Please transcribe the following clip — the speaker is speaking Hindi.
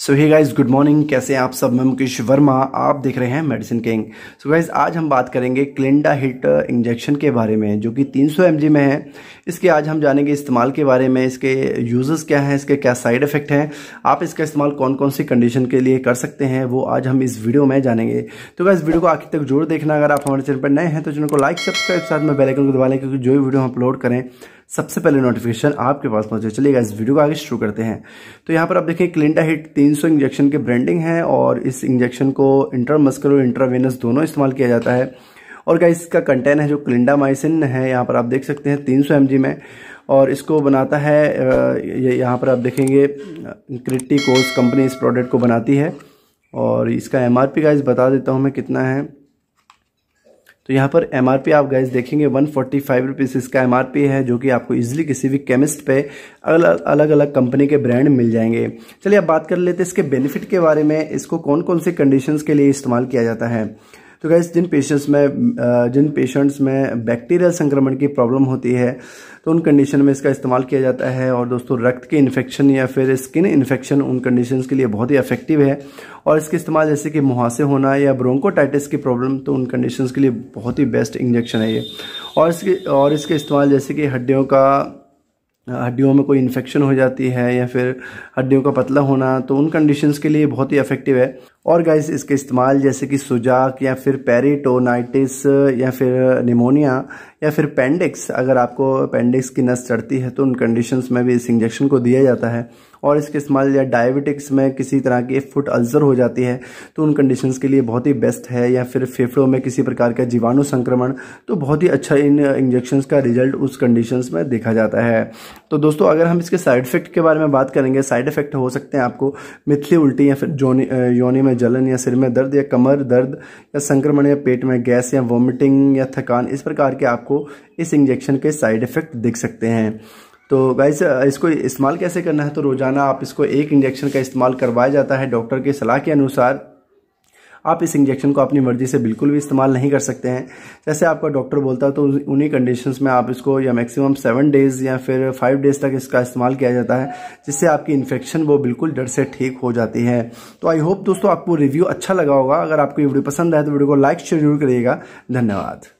सो हे गाइज गुड मॉर्निंग कैसे हैं आप सब मैं मुकेश वर्मा आप देख रहे हैं मेडिसिन किंग सो गाइज आज हम बात करेंगे क्लिंडा हिट इंजेक्शन के बारे में जो कि 300 सौ में है इसके आज हम जानेंगे इस्तेमाल के बारे में इसके यूज़ेस क्या हैं इसके क्या साइड इफ़ेक्ट हैं आप इसका इस्तेमाल कौन कौन सी कंडीशन के लिए कर सकते हैं वो आज हम इस वीडियो में जानेंगे तो गाइज वीडियो को आखिर तक जरूर देखना अगर आप हमारे चैनल पर नए हैं तो चैनल को लाइक सब्सक्राइब साथ में बेलाइकन को दबा लें क्योंकि जो भी वीडियो हम अपलोड करें सबसे पहले नोटिफिकेशन आपके पास पहुंचे चलिएगा इस वीडियो को आगे शुरू करते हैं तो यहाँ पर आप देखें क्लिंटा हिट 300 इंजेक्शन के ब्रांडिंग है और इस इंजेक्शन को इंटरमस्कुलर और इंट्रावेनस दोनों इस्तेमाल किया जाता है और क्या इसका कंटेन है जो क्लिंडामाइसिन है यहाँ पर आप देख सकते हैं तीन सौ में और इसको बनाता है ये यहाँ पर आप देखेंगे कोस कंपनी इस प्रोडक्ट को बनाती है और इसका एम आर पी बता देता हूँ मैं कितना है तो यहाँ पर एम आप गाइज देखेंगे वन फोर्टी फाइव रुपीज़ इसका एम है जो कि आपको ईजिली किसी भी केमिस्ट पे अलग अलग अलग कंपनी के ब्रांड मिल जाएंगे चलिए अब बात कर लेते हैं इसके बेनिफिट के बारे में इसको कौन कौन से कंडीशंस के लिए इस्तेमाल किया जाता है तो गैस जिन पेशेंट्स में जिन पेशेंट्स में बैक्टीरियल संक्रमण की प्रॉब्लम होती है तो उन कंडीशन में इसका इस्तेमाल किया जाता है और दोस्तों रक्त के इन्फेक्शन या फिर स्किन इन्फेक्शन उन कंडीशन के लिए बहुत ही अफेक्टिव है और इसके इस्तेमाल जैसे कि मुहासे होना या ब्रोंकोटाइटिस की प्रॉब्लम तो उन कंडीशन के लिए बहुत ही बेस्ट इंजेक्शन है ये और इसके और इसके इस्तेमाल जैसे कि हड्डियों का हड्डियों में कोई इन्फेक्शन हो जाती है या फिर हड्डियों का पतला होना तो उन कंडीशंस के लिए बहुत ही इफेक्टिव है और गाइस इसके इस्तेमाल जैसे कि सुजाक या फिर पेरीटोनाइटिस या फिर निमोनिया या फिर पेंडिक्स अगर आपको पेंडिक्स की नस चढ़ती है तो उन कंडीशंस में भी इस इंजेक्शन को दिया जाता है और इसके इस्तेमाल या डायबिटिक्स में किसी तरह की फुट अल्जर हो जाती है तो उन कंडीशंस के लिए बहुत ही बेस्ट है या फिर फेफड़ों में किसी प्रकार का जीवाणु संक्रमण तो बहुत ही अच्छा इन इंजेक्शन का रिजल्ट उस कंडीशंस में देखा जाता है तो दोस्तों अगर हम इसके साइड इफेक्ट के बारे में बात करेंगे साइड इफेक्ट हो सकते हैं आपको मिथली उल्टी या फिर जोनी योनी में जलन या सिर में दर्द या कमर दर्द या संक्रमण या पेट में गैस या वॉमिटिंग या थकान इस प्रकार के आपको इस इंजेक्शन के साइड इफेक्ट दिख सकते हैं तो गाइस इसको इस्तेमाल कैसे करना है तो रोज़ाना आप इसको एक इंजेक्शन का इस्तेमाल करवाया जाता है डॉक्टर की सलाह के अनुसार आप इस इंजेक्शन को अपनी मर्ज़ी से बिल्कुल भी इस्तेमाल नहीं कर सकते हैं जैसे आपका डॉक्टर बोलता है तो उन्हीं कंडीशंस में आप इसको या मैक्सिमम सेवन डेज़ या फिर फाइव डेज़ तक इसका इस्तेमाल किया जाता है जिससे आपकी इन्फेक्शन वो बिल्कुल डर से ठीक हो जाती है तो आई होप दोस्तों आपको रिव्यू अच्छा लगा होगा अगर आपको ये वीडियो पसंद आए तो वीडियो को लाइक जरूर करिएगा धन्यवाद